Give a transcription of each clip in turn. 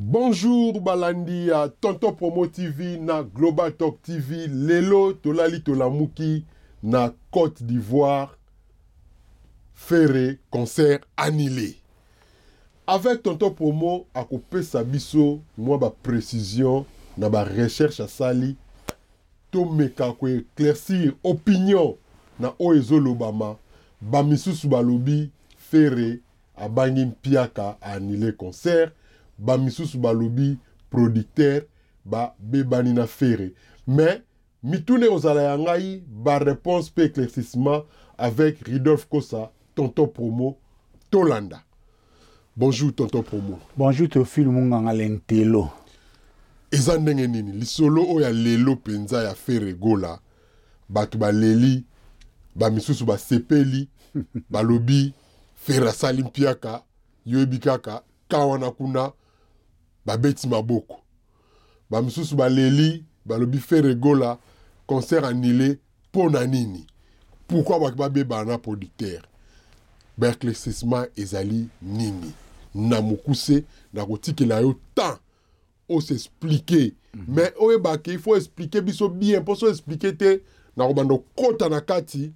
Bonjour balandi à Tonton Promo TV na Global Talk TV lelo tolali tolamuki na Côte d'Ivoire ferré concert annulé. Avec Tonton Promo sa biso moi ba précision na ba recherche Tomé ko éclaircir opinion na Lobama Bamisou su balobi feré, abangi piaka annulé concert bamisusu balobi producteur babebani na fere mais mituna ekozala ya ngai baréponse mpe éclaircissement avec ridolphe kosa tonton promo tolanda bonjour tonton promo bonjour tofile munganga lentelo eza ndenge nini lisolo oyo ya lelo mpenza ya fere egola bato baleli bamisusu basepeli balobi fere asali mpiaka yoyebi kaka ka wana kuna babeti maboko bamisusu baleli balobi fere egola concert annulé mpo na nini pourkui baki babebana producteur baéclaircissement ezali nini na mokuse na kotikela yo temps osexplike mm -hmm. mais oyebaki ifo explike biso bien mpo so explike te na kobanda okɔta na kati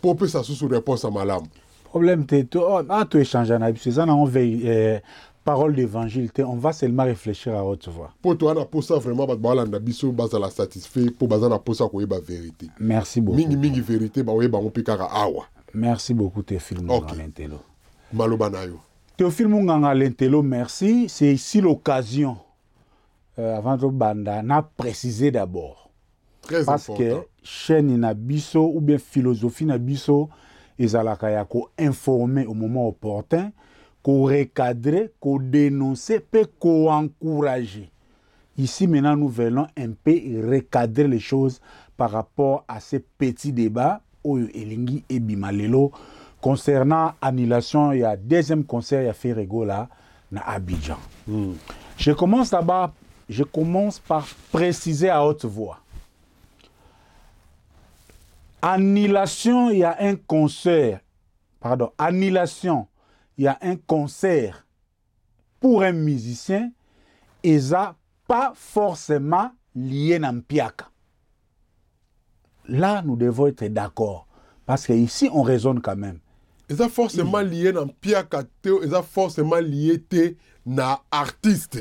mpo opesa susu réponse ya malamu problème te to a ah, toéchange na biso eza nango parole d'évangile on va seulement réfléchir à haute voix pour toi na posa vraiment ba balanda biso bazala satisfait pour bazana posa koyeba vérité merci beaucoup mingi mingi vérité ba oyeba ngopi kaka awa merci beaucoup Théophile Munganga Lentelo maloba na yo Théophile Munganga Lentelo merci c'est ici l'occasion euh, avant de banda na préciser d'abord très important. parce important. que chaîne na biso ou bien philosophie na biso ezalaka ya informer au moment opportun qu'on recadre, qu'on dénoncer, peut qu'on encourager. Ici, maintenant, nous venons un peu recadrer les choses par rapport à ces petits débats, Elingi et Bimalelo, concernant l'annulation il y a deuxième concert, à a Ferrego à Abidjan. Hmm. Je commence là-bas, je commence par préciser à haute voix. Annulation, il y a un concert, pardon, annulation il y a un concert pour un musicien, et ça pas forcément lié à piac. Là, nous devons être d'accord. Parce que ici, on raisonne quand même. Et ça forcément lié dans piac à et forcément lié à artiste.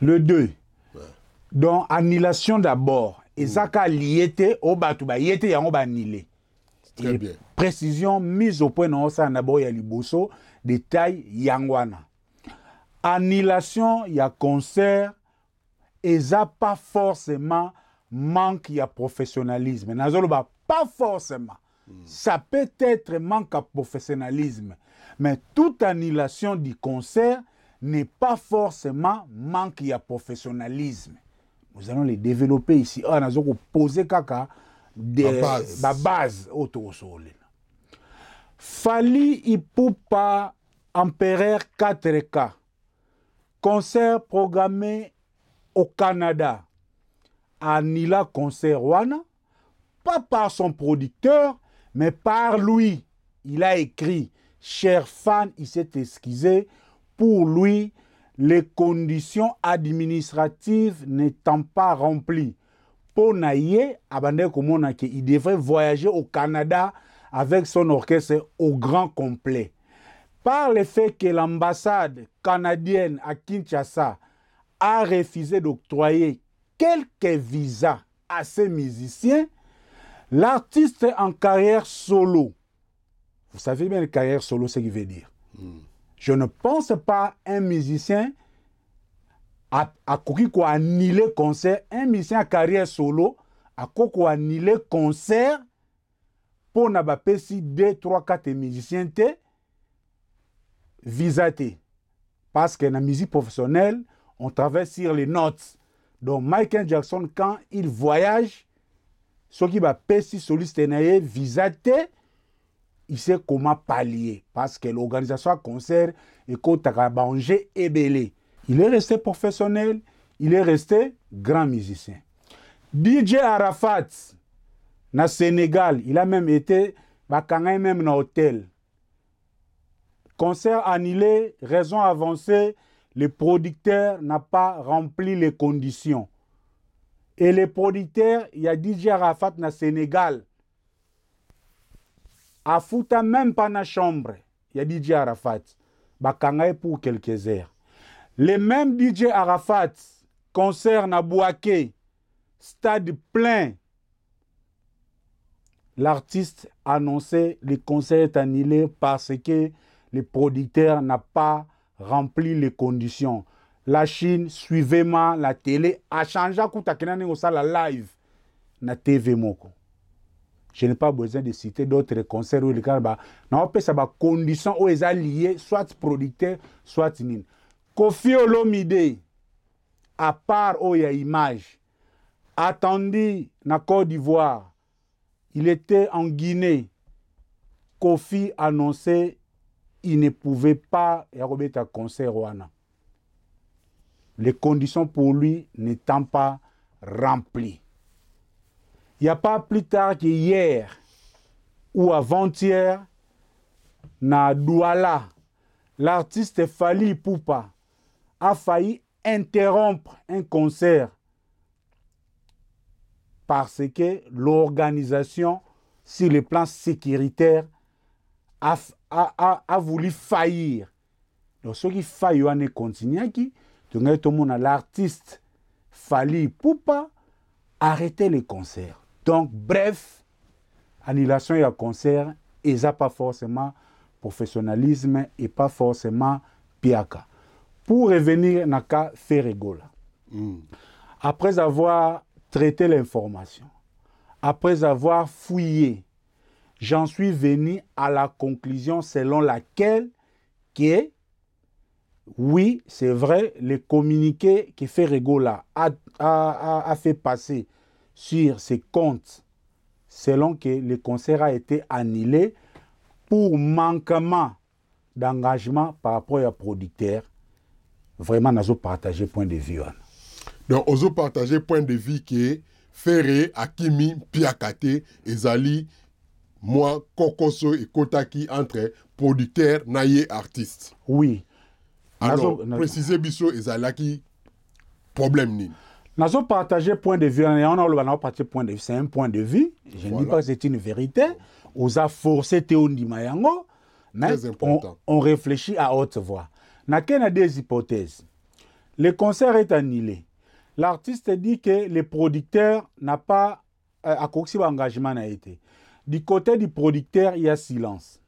Le 2. Donc, annulation d'abord. Et ça, lié au bateau, il y a Précision mise au point dans ça d'abord ya liboso détail yangwana. y a concert ça pas forcément manque a professionnalisme. pas forcément. Ça peut être manque à professionnalisme, mais toute annulation du concert n'est pas forcément manque à professionnalisme. Nous allons les développer ici. Oh ah, nous poser caca de la base, auto tokosokolela fali Ipoupa empereur 4k concert programmé au canada anila concert wana pas par son producteur mais par lui il a écrit cher fan il s'est excusé pour lui les conditions administratives n'étant pas remplies mpo na il devrait voyager au canada avec son orchestre au grand complet par le fait que l'ambassade canadienne à kinshasa a refusé d'octroyer quelques visas à ces musiciens l'artiste en carrière solo vous savez bien carrière solo ce qui veut dire hmm. je ne pense pas un musicien akoki annulé concert un musicien carrière solo akoki koannule concert pour na bapesi 2 3 4 musiciens te visa te parce que la musique professionnelle on travaille sur les notes donc michael jackson quand il voyage soki qui soliste na ye visa te il sait comment pallier parce que l'organisation ya concert ekotaka et belé il est resté professionnel, il est resté grand musicien. DJ Arafat, na Sénégal, il a même été, quand même dans hôtel. Concert annulé, raison avancée, le producteur n'a pas rempli les conditions. Et le producteur, il y a DJ Arafat na Sénégal. Afuta même pas la chambre, il y a DJ Arafat. pour quelques heures. Les mêmes DJ Arafat, concert à Bouaké, stade plein. L'artiste annonçait le concert est annulé parce que le producteur n'a pas rempli les conditions. La Chine, suivez-moi, la télé a changé à la live. Na TV moko. Je n'ai pas besoin de citer d'autres concerts où les gars, non, conditions où ils sont liés, soit producteurs, soit nul. Kofi Olomide, à part oh, il a Image, attendu la Côte d'Ivoire, il était en Guinée. Kofi annonçait il ne pouvait pas à concert Les conditions pour lui n'étant pas remplies. Il n'y a pas plus tard que hier ou avant-hier, na Douala, l'artiste Fali Poupa a failli interrompre un concert parce que l'organisation, sur le plan sécuritaire, a, voulu faillir. Donc, ce qui faillit, failli, continue hein, qui, tout le monde, l'artiste, pour pas arrêter le concert. Donc, bref, annulation et concert, et ça pas forcément professionnalisme et pas forcément piaka. Pour revenir na ka Ferregola, hmm. après avoir traité l'information, après avoir fouillé, j'en suis venu à la conclusion selon laquelle que oui, c'est vrai, le communiqué que Ferregola a, a, fait passer sur ses comptes, selon que le concert a été annulé pour manquement d'engagement par rapport à producteur vraiment partager point de vue avons hein. partagé partager point de vue est ferré akimi Piakate, ezali moi, kokoso et kotaki entre producteur na artiste oui alors précisez biso ezalaki problème ni. Nazo partager point de vue, hein, on a partager point de vue, c'est un point de vue. Je ne dis pas que c'est une vérité. On a forcé Théon Dimayango, mais on, réfléchit à haute voix. Nakena des hypothèses. Le concert est annulé. L'artiste dit que le producteur n'a pas euh, accoxi engagement n'a été. Du côté du producteur, il y a silence.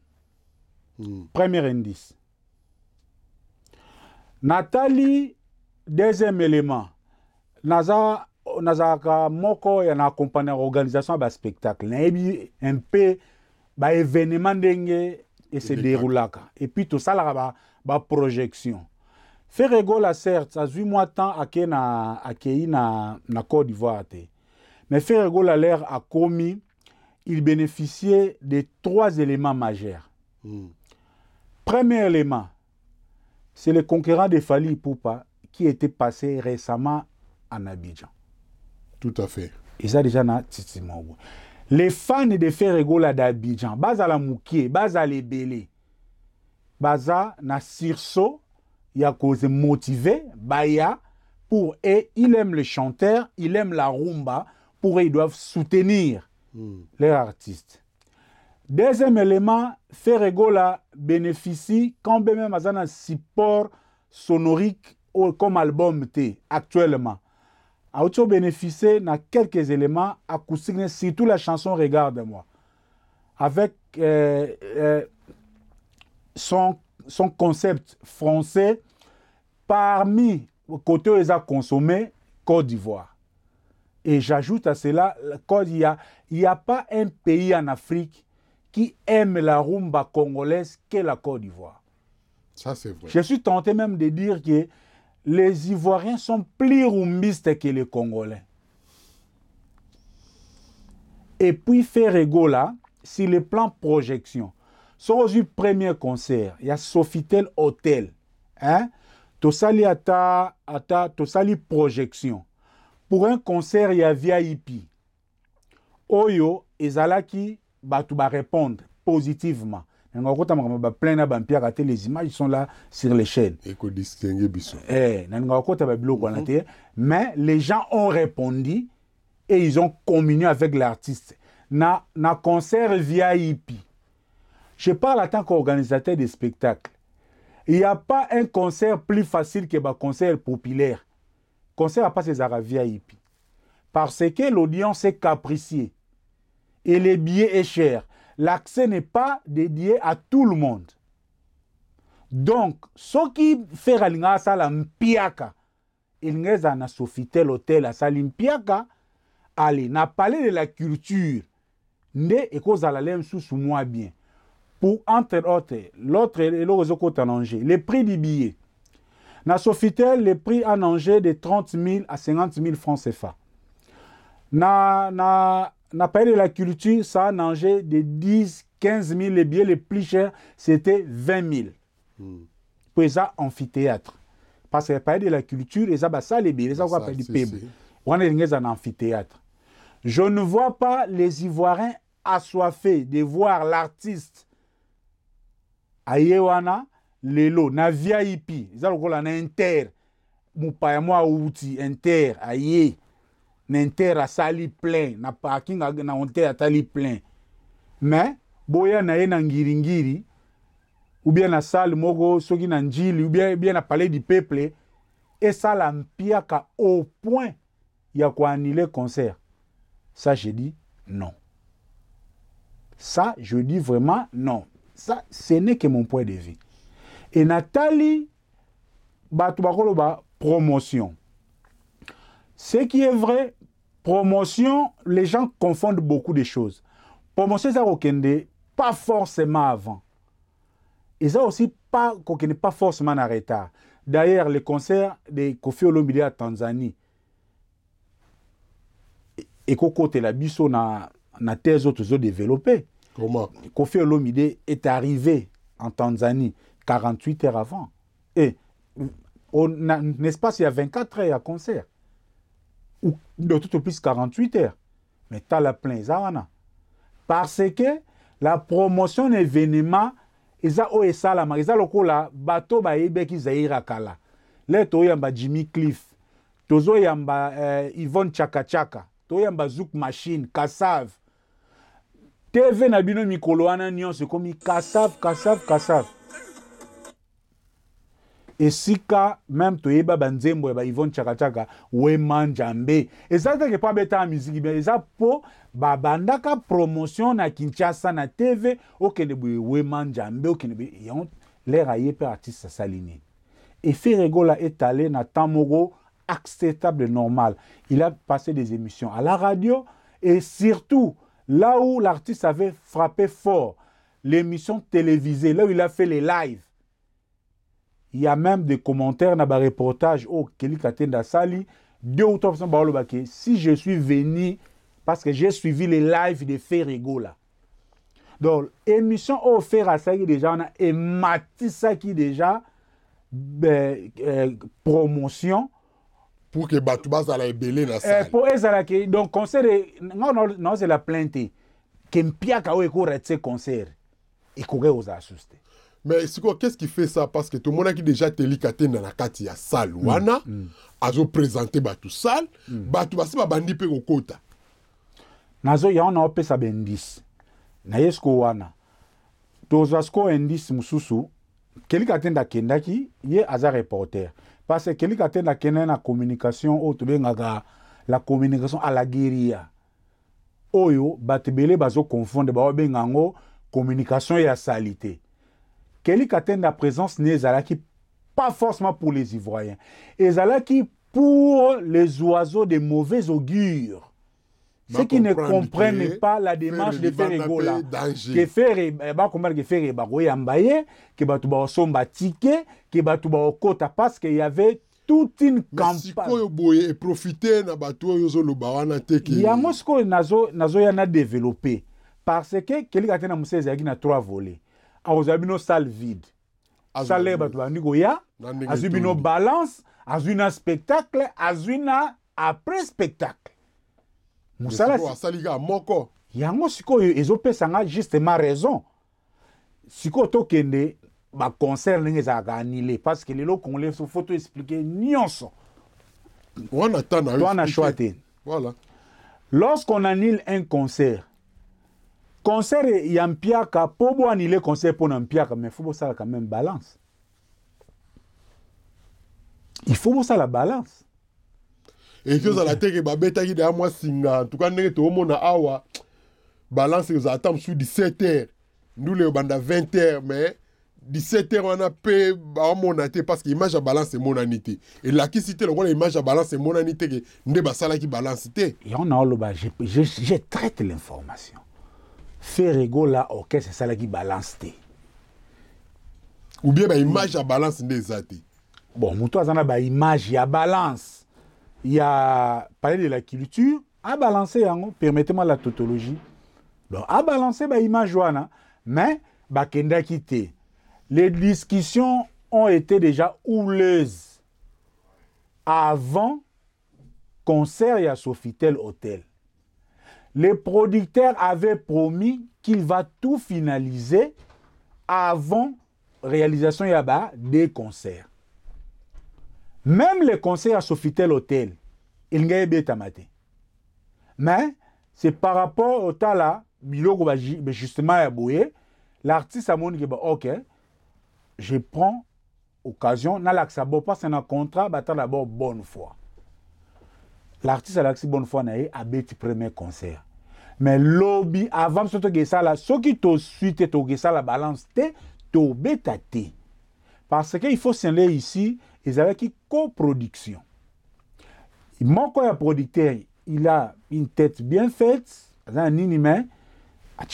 Mm. Premier indice. Nathalie, deuxième élément. Naza nazalaka moko ya na accompagne organisation ya baspectacle nayebi un peu baévénement ndenge e esedéroulaka epuis tosalaka ba projection la a certes moins mois temps à na à na, na côte d'ivoire mais Ferregola, l'air l'air commis, il bénéficiait de trois éléments majeurs hmm. premier élément c'est le conquérant de Fali Poupa qui était passé récemment en Abidjan. Tout à fait. Et ça déjà na Les fans de Ferregola d'Abidjan, bas à la Mouké, bas à l'Ebélé, baza na y ya cause motivé baya pour et il aime le chanteur, il aime la rumba pour et ils doivent soutenir hmm. les artistes. Deuxième élément, Ferregola bénéficie quand même à support sonorique comme album T actuellement. Auto bénéficier na quelques éléments acoustiques, surtout la chanson Regarde-moi. Avec euh, euh, son, concept français parmi côté les a consommé Côte d'Ivoire. Et j'ajoute à cela, il n'y a, pas un pays en Afrique qui aime la rumba congolaise que la Côte d'Ivoire. Ça, c'est vrai. Je suis tenté même de dire que les Ivoiriens sont plus rumbistes que les Congolais. Et puis, faire là, c'est le plan projection, soki le premier concert Il y a sofitel hotel hein? tosali ata ata tosali projection pour un concert il y a vip oyo ezalaki va répondre positivement Je akotama kama baplein na les images sont là sur les chaînes. Eh, mais les gens ont répondu et ils ont communié avec l'artiste na, na concert vip je parle en tant qu'organisateur de spectacles. Il n'y a pas un concert plus facile que le concert populaire. Concert à pas à Parce que l'audience est capricieuse Et les billets est cher. L'accès n'est pas dédié à tout le monde. Donc, ce qui fait à ça il n'y a pas Sofitel l'hôtel à ça allez, n'a parlé de la culture, ne et cause à la sous bien pour entre autres l'autre et l'autre en Angers. Les prix du billet. Na Sofitel, les prix à Angers de 30 000 à 50 000 francs CFA. Na, na, na de la culture, ça en Angers de 10, 15 000. Les billets les plus chers, c'était 20 000. Hmm. Pour ça, amphithéâtre. Parce que la de la culture, ça, ça, les billets, ça, ça, du On est dans amphithéâtre. Je ne vois pas les Ivoiriens assoiffés de voir l'artiste aye wana lelo na vip eza lokola na inter mopaya outi, awuti inter aye na inter asali plein na parking na a tali plein me boya na ye na ngiringiri ubien na sale moko soki na njili bien na palais du peuple Et esala mpiaka au point ya koannule concert ça je dis non ça je dis vraiment non ça, ce n'est que mon point de vue. Et Nathalie, bah, bah, promotion. Ce qui est vrai, promotion, les gens confondent beaucoup de choses. Promotion, ça pas forcément avant. Et ça aussi, pas, pas forcément en retard. D'ailleurs, le concert de Kofi Olomide à Tanzanie, et côté la biso na, na thèse autres développées, Comment Kofi Olomide est arrivé en Tanzanie 48 heures avant. Et n'est-ce pas, il y a 24 heures a concert. Ou de tout au plus 48 heures. Mais tu as la plein, Parce que la promotion ils ont eu ça ils ont eu ça, lokola bato bah, ils zaira kala tu as jimmy cliff tu as euh, yvonne chakachaka as zouk machine Kassav, tv na bino mikolo wana nyonso ekomi kasav kasav kasav esika meme toyeba banzembo ya baivone Chakachaka wema njambe eza teke mpo musique miziki ça eza mpo babandaka promotion na kinshasa na tv okende boye wema njambe okende boye lere aye mpe artiste asali nini efi regola étalé na temps acceptable normal il a passé des émissions à la radio et surtout Là où l'artiste avait frappé fort, l'émission télévisée, là où il a fait les lives, il y a même des commentaires dans le reportage Oh, Kelly Katenda Sali, deux ou trois personnes si je suis venu parce que j'ai suivi les lives de Ferrigo, là. Donc, émission offerte à ça déjà, on a qui déjà, ben, euh, promotion, pour que bato bazala ebele na sale eh, po ezalaki donc concert c'est la plainte que mpiaka oyo ekora tie concert ekoki kozala aux te mais sikoyo qu'est ce qui fait ça parce que tout qui déjà telika te na na kati ya sale mm, wana mm, mm. présenté bato sale mm. bato bandi babandi mpe kokota nazo yango naopesa baindise na ye sikoyo wana tozwa sikoyo indise mosusu kelika te nde akendaki ye aza reporter parce que qui kende la communication de oh, la communication à la guérilla oyo bato ebele communication et la communication ya qui qui la la présence n'ezala pas forcément pour les ivoiriens qui pour les oiseaux de mauvais augure ceux qui ne comprennent pas la démarche de là que Ferre, bah comment que Ferre, bah que bah tu que bah tu les parce qu'il y avait toute une campagne. et profiter na a il y a nazo nazo yana développé. parce que un na trois volets. une salle vide. Salle a balance, spectacle, azwi après spectacle. Musala asalika moko yango sikoyo ezopesanga justement raison sikoyo tokende baconcert ndenge ezalaka annulé parce que lelo congolais faut to expliquer nyonso wana twana shwa te voilà. lorsqu'on annule un concert concert ya mpiaka mpo annule concert un mpiaka mais faut bosala quand même balance il faut bosala balance ezozala te ke babetaki deya mwa singa entuka ndenge toomona awa balance ezala ta mosusu 17 heures ndula ebanda 20 heures mais 17 heures wana mpe baomona te parce que image ya bah, balance emonani te elakisi te lokola image ya balance emonani te ke nde basalaki balance te yango naoloba je, je, je traite l'information c'est orchestre esalaki balance te ou bien baimage ya bah, balance nde eza te bon moto aza na baimage ya balance il y a parlé de la culture a balancé, hein, permettez-moi la tautologie donc à balancer ba image mais bah, les discussions ont été déjà houleuses avant concert Sophie Sofitel Hôtel. les producteurs avaient promis qu'ils va tout finaliser avant réalisation yaba des concerts même le conseil à Sofitel Hôtel, il n'y a pas de Mais c'est par rapport au tala, justement, l'artiste a dit bah, Ok, je prends occasion, na l'axe parce un contrat, bah, d'abord bonne foi. L'artiste a dit, bonne foi, il a bête premier concert. Mais lobby, avant, surtout que ça, là, ceux qui t'ont suite, t'ont ça, la balance, t'es, t'ont bêta, parce qu'il faut signaler ici, ils avaient une coproduction. manque un producteur, il a une tête bien faite, il a un inhumain,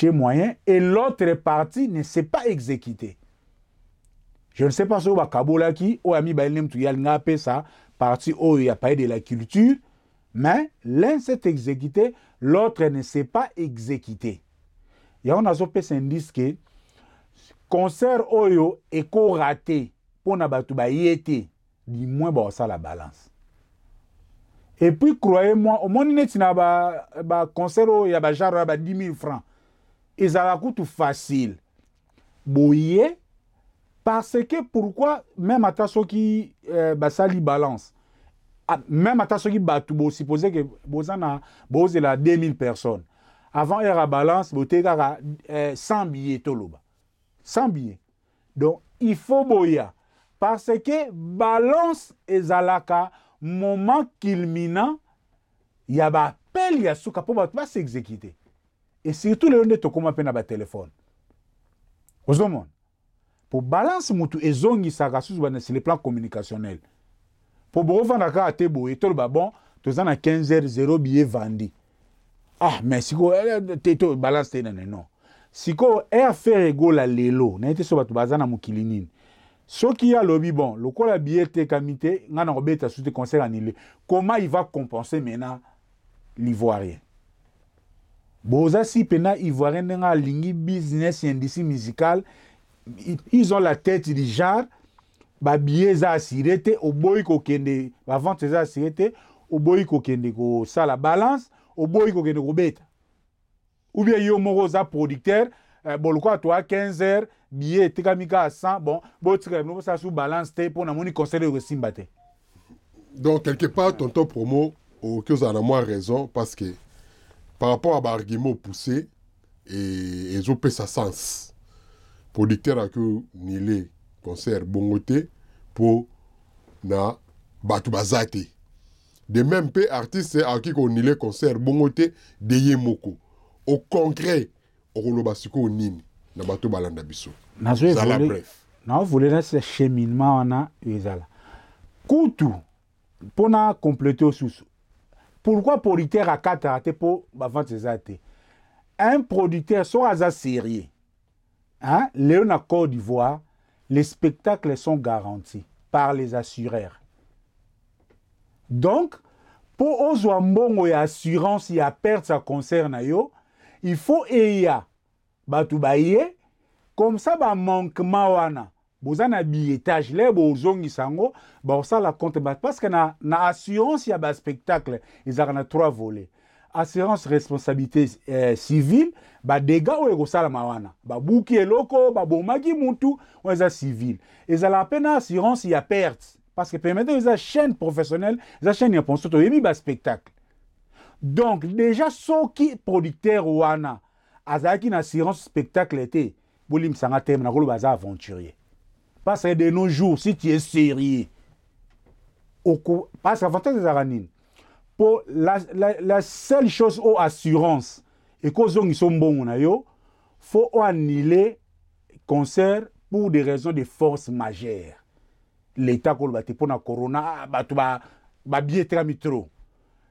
un moyen, et l'autre partie ne s'est pas exécutée. Je ne sais pas si vous avez qui, ou oh, ami Bailem ngapé ça, partie où oh, il n'y a pas de la culture, mais l'un s'est exécuté, l'autre ne s'est pas exécuté. Il y a un indice que concert oyo ekora raté pona bato baye te du moins la balance et puis croyez moi omoni neti na ba, ba oyo ya bagenre ya ba 10 000 francs ezalaka kutu facile boye parce que pourquoi même ata soki euh, basali balance à, ah, même ata soki bato bosupposé ke boza na bozela 000 personnes avant ere la balance botei kaka 100 euh, billets toloba sans billet. Donc, il faut boya. Parce que balance ezalaka moment culminant, il y a un appel ya suka po bato s'exécuter. Et surtout le nde tokoma pe na ba téléphone. Ozomona. Pour balance mutu ezongi saka susu c'est sur le plan communicationnel. Pour Po bovanda ka te boye to ba bon, tozana 15h 0 billet vendi. Ah mais si ko te balance te non. sikoyo e air faire egola lelo nayebi te so bato baza na mokili nini soki alobi bon lokola biye etekami te ngai na kobeta su te concert annulé comment il va compenser maintenant l'ivoirien boza si mpena ivoirien ndenge alingi business ya industrie musicale ils ont la tête du genre babiye eza assuré te oboyi kokende bavente eza assuré te oboyi kokende kosala balance oboyi kokende kobeta ou bien yo moko un producteur eh, le quoi toi 15 heures billet etekami à 100 bon botikala bino bosala su balance te mpo moni conseil de ekosimba te donc quelque part tonton promo que ça na moins raison parce que par rapport à poussé, et peu ça sens producteur a que nile concert bongoté pour na bato de même peu artiste akoki konile concert bongoté de yemoko au concret au sikoyo nini na bato balanda biso zala bref naovolela se cheminement wana ezala kutu mpona complete osusu pourquoi producteur kata te mpo avant ces te un producteur sont aza sérieux hein? lelo na côte les spectacles sont garantis par les assureurs donc pour aux mbongo ya assurance ya perte ça concerne yo il faut eya bato baye comme ça bamanquement wana boza na billetage le bozongisa ça la compte ba parce que na, na assurance ya baspectacle ezalaka na trois volets assurance responsabilité euh, civile, eh, civile badega oyo ekosalama wana babuki eloko bomaki mutu oyo eza civile ezalaka pena peine assurance ya perte parce que permettez eza chaîne professionnelle la chaîne ya ponso ba spectacle donc déjà, qui soki producteur wana azalaki na assurance spectacle te bolimisanga teme nakoloba aza aventurier parce que de nos jours si tu es sérieux parce que des ezalaka pour la, la, la seule chose oyo assurance sont mbongo na yo faut annuler concert pour des raisons de force majeure l'état koloba te mpo na corona ah, ba la trop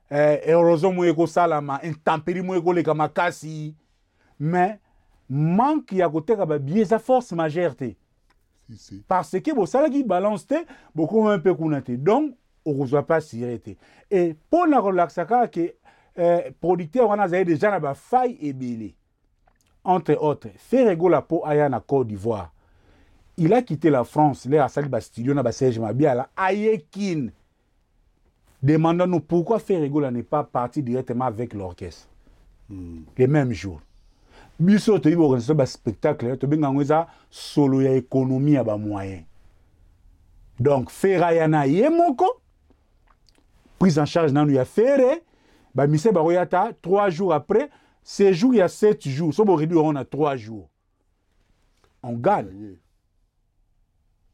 eh, erosion mo ekosalama intempérie mo ekoleka makasi mais manque ya koteka babiye eza force majeure te si, si. parce ke bosalaki balance te bokoma mpe kuna te donc okozwa mpasi ye te e mpo na kolakisa kaka ke eh, producteur wana azali déjà na bafaille ebele entre autres feregola mpo aya na côte d'ivoire il a quitté la france le asali bastudio na baserge mabiala ayekine Demandons-nous pourquoi Ferregola n'est pas parti directement avec l'orchestre. Mm. Les mêmes jours. Biso, tu as organisé un spectacle, hein. tu as solo ya économie à moyen. Donc, Ferrayana Yemoko, prise en charge dans le Ferre, bah, Baroyata, trois jours après, séjour, il y a sept jours. Si on réduit, on a trois jours. On gagne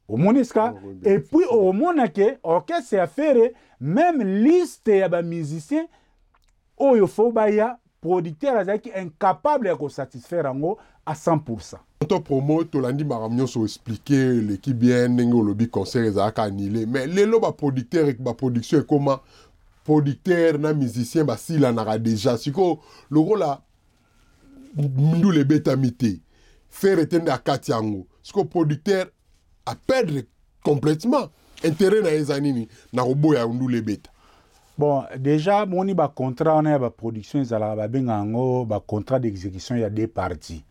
puis epuis okomona ke orchestre ya fere même liste ya bamusicien oyo fo baya producteur azalaki incapable ya kosatisfaire yango à 100 pourcent to promo tolandi makambo nyonso explike leki bien ndenge olobi concert ezalaka annulé mais lelo baproducteur baproduction comment producteur na musicien basilanaka déjà sikoyo lokola ndula ebetami te fere te nde akati yango sikoyo producteur à perdre complètement intérêt na les na nini ya koboya ndula bon déjà moni contrat na ya baproduction ezalaka babenga ba contrat d'exécution ya deux parties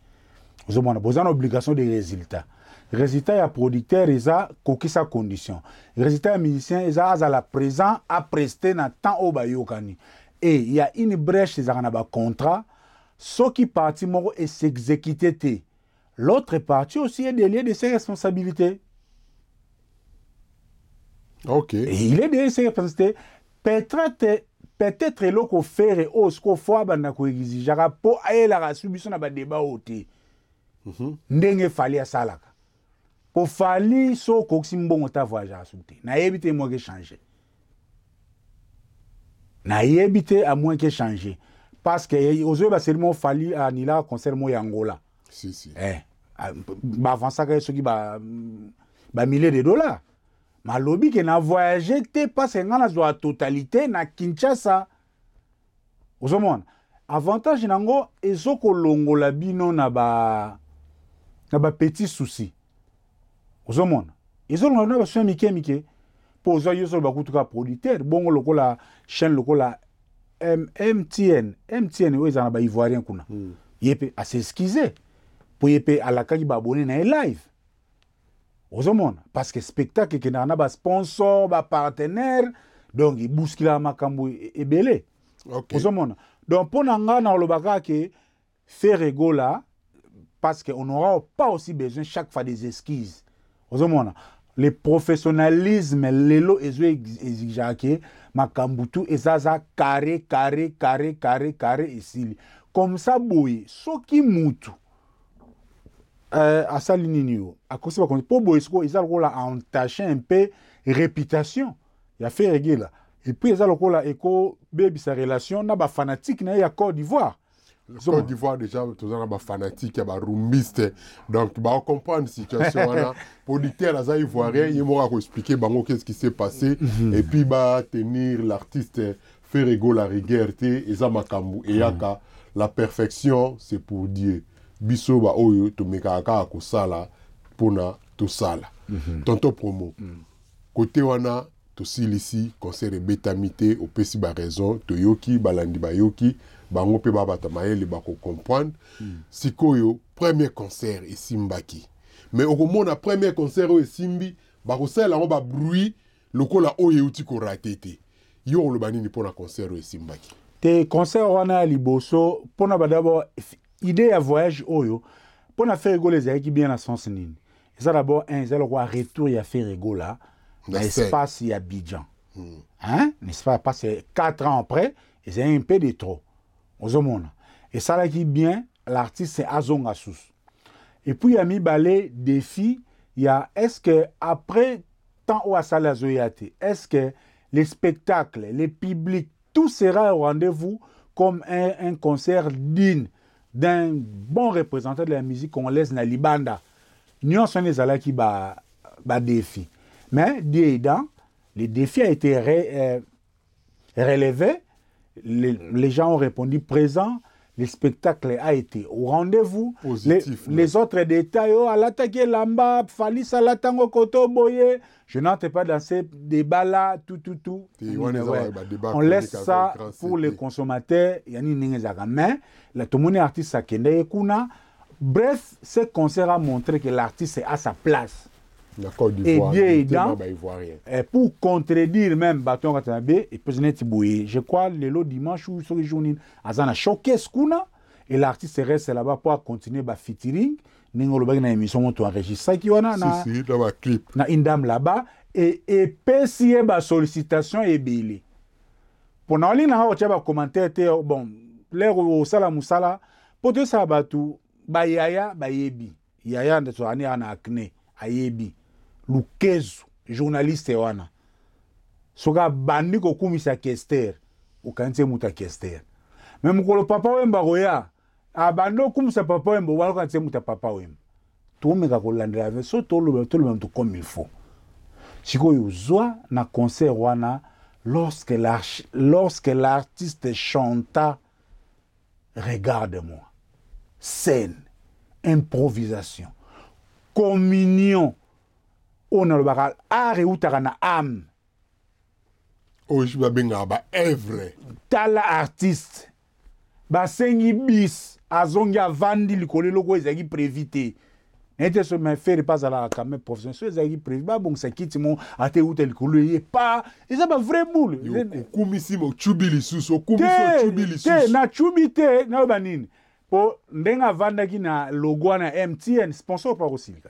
Vous boza besoin obligation de résultat résultat ya producteur a il eza sa condition résultat a musicien eza à présent dans na temps Et il y a une brèche ezalaka contrat, bacontrat qui qui moko esexécute s'exécuter. l'autre partie aussi est déliée de ses responsabilités okay. e iledi eseepasite peut-être peut-être eloko ofere oyo sikofo abanda koexijaka mpo ayelaka asu biso na badeba oyo te mm -hmm. ndenge fali asalaka mpo fali so okokisi mbongo ta voyageaka su te nayebi te moke change nayebi te amoin ke change parce que ozoyeba seli mo fali anilaka concert mo ya ngola si, si. eh, baavansaka ye soki bamillier ba de dollars malobi ke na voyage te mpasi ngai dans la totalité na kinchasa, ozomona avantage nango ezokolongola bino na ba na petit souci ozomona ezolongola bino na basusi ya mike mike mpo ozwa yo solo bakutuka producteur bongo lokola chaîne lokola mtn mtn oyo ezala na baivoirien kuna mm. ye mpe aseskize mpo ye mpe alakaki baabone na ye live ozomona parceke spectacle ekendaka na basponsor bapartenaire donc ebuskilaka makambo e, e, ebele okay. ozomona donc mpo na ngai nakoloba kaka ke faire egola parce qu'on n'aura pas aussi besoin chaque fois des esquisses. Ozomona. Le professionnalisme, lelo ezo exigeake, makambutu ezaza carré, carré, carré, carré, carré ici. Comme ça, boye, soki mutu. euh, à sa ligne à cause de pour Boisco ils ont là entaché un peu réputation il a fait régler et puis ils ont là éco baby sa relation na ba fanatique na ya Côte d'Ivoire Côte d'Ivoire déjà tu as un ba fanatique ya ba Donc donc bah, ba comprendre situation là producteur là ça ivoirien mhm. il m'aura expliquer bango qu'est-ce qui s'est passé mhm. et puis ba tenir l'artiste faire rigoler la rigueur et ça makambu et mhm. la perfection c'est pour Dieu biso baoyo tomekaka kaka kosala mpona tosala mm -hmm. tonto promo mm. kote wana tosilisi concert ebetami te opesi baraison toyoki balandi bayoki bango mpe babata mayele bakocomprendre mm. sikoyo premier concert esimbaki mais okomona premier concert oyo esimbi bakosalela yango babruit lokola oyo euti korate te yo oloba nini mpona concert oyo esimbaki te concert wana ya liboso mpona badaba idée à voyage oyo pour na faire les qui bien à sens nini ça d'abord un eza roi retour ya faire egola Dans l'espace a bidjan hmm. hein nest pas quatre ans après ont un peu de trop ça, qui bien l'artiste c'est azonga Sous. et puis il y mis mibale défi a est-ce que après tant au ça est-ce que les spectacles les publics, tout sera au rendez-vous comme un, un concert digne d'un bon représentant de la musique congolaise na libanda nyonso les ezalaki qui ba mais dieu défis le défi a été euh, relevé les, les gens ont répondu présent le spectacle a été au rendez-vous. Les, autres détails, oh, l'attaquer Lamba, Falis Alatango Koto Boye. Je n'entre pas dans ces débats-là, tout, tout, tout. on, ouais. bah, débat on laisse ça pour les consommateurs. Mais, la Tomone artiste Sakende Kuna. Bref, ce concert a montré que l'artiste est à sa place. La Côte d'Ivoire est bah, et pour contredire même Baton Katanabe et Pesnet Tiboué. Je crois le lot dimanche ou sur les journées, Azana choqué ce qu'on a et l'artiste reste là-bas pour continuer le bah, featuring. Ningolo avons une émission où on enregistre ça. Si, na, si, dans ma clip. Na une dame là-bas et et épaissir ma bah, sollicitation et bélé. Pour nous, on a un commentaire, oh, bon, l'air au sala musala, pour te sabatou, bayaya, bayebi. Yaya, on a acné, ayebi lukezu journaliste wana soki abandi kokumisa kester okanisi ye moto ya kester me mokolo papa wemba koya abandi okumisa papa wemba obandi okanisi ye moto ya papa wemba tomeka kolandela ave so toloba toloba moto comme il faut sikoyo ozwa na concert wana lorsque l'artiste chanta regarde-moi scène improvisation communion oyo nalobaka art eutaka na ame oyo esi babengaka baevre tala artiste basengi bis azongi avandi likolo eloko ezalaki prévi te naye te soki mafere mpe azalaka kame professionnel soki ezalaki prévi babongisa kiti mo ate euta likolo ye pa eza bavrai bouleokumisi ocubi lisusu okumisiocubi lisusu te na cubi te nayoba nini mpo ndenge avandaki na logo wana mtn sponsor mpo akosilika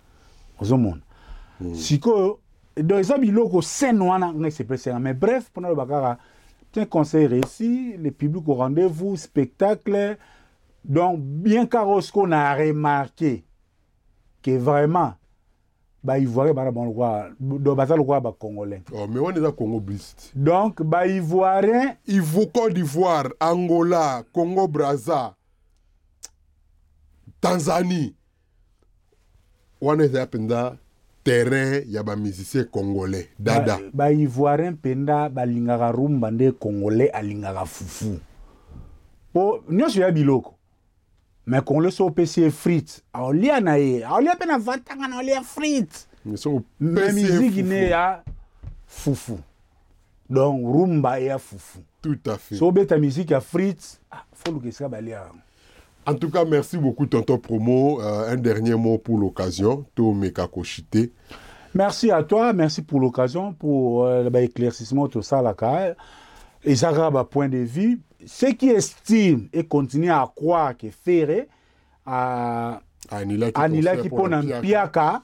ozomona hmm. sikoyo donc eza biloko sene wana ngai sepesaka mais bref mpona loba kaka tien conseil réussi le public au rendez-vous spectacle donc bien qu'on a remarqué que vraiment baivoirien bana bon lokola le baza lokola bacongolais oh, mais wana eza congo bist donc baivoirien ivo côte d'ivoire angola congo braza tanzanie wana eza mpenza terrain ya bamusicien congolais dada baivoirien ba mpenza balingaka rumba nde congolais alingaka fufu mpo nyonso ya biloko me congolais so opesi ye frite aolia na ye aolia mpe na vatanga na aolia frite me miziki ne ya fufu donc rumba eya fufu tout à fait so obeta miziki ya frite ah, foluka esika baliaka yango En tout cas, merci beaucoup, Tonton Promo. Euh, un dernier mot pour l'occasion, Merci à toi, merci pour l'occasion, pour euh, l'éclaircissement de ça, la Et ça, bah, point de vue, ceux qui estiment et continuent à croire que Ferré a euh, Anila qui pone un piaka,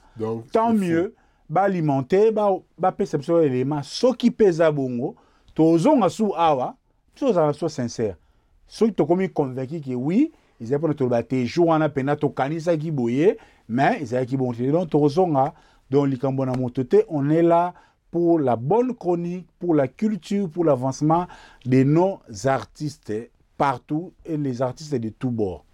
tant mieux, bah alimenter, bah bah perception Ceux ce qui pèse à bongo, tozonga sous awa, en sous sincère, ceux qui t'ont convaincu que oui, ezali mpona toloba te jour wana mpena tokanisaki boye mais ezalaki bongo te donc tozonga donc likambo na moto te on est là pour la bonne chronique pour la culture pour l'avancement de nos artistes partout et les artistes de tous bords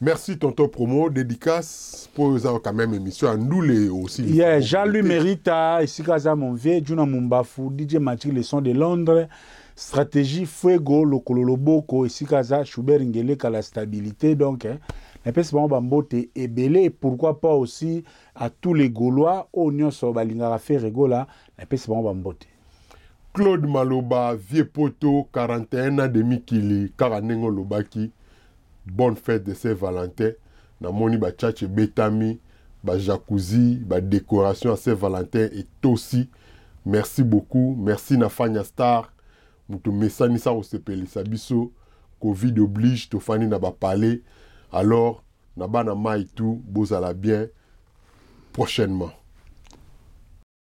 Merci Tonton Promo, dédicace pour quand même émission à nous les aussi. Yeah, Jean-Louis Mérita, ici Kaza vieux, Djuna Mumbafu, DJ Mathieu, les sons de Londres stratégie fuego lokolo loboko esika aza schubert ngeleka la stabilité donc eh, napesi bango bambote ebele pourquoi pas aussi à tous les gaulois oyo nyonso balingaka faire egola napesi bango bambote claude maloba vieux poteau, 41 ans de demi kaka ndenge l'obaki, bonne fête de saint valentin namoni bachache ebetami Bach badécoration à saint valentin et aussi, merci beaucoup merci na fanya star moto mesanisa kosepelisa biso covid oblige tofandi na bapale alors na bana mai tu bozala bien prochainement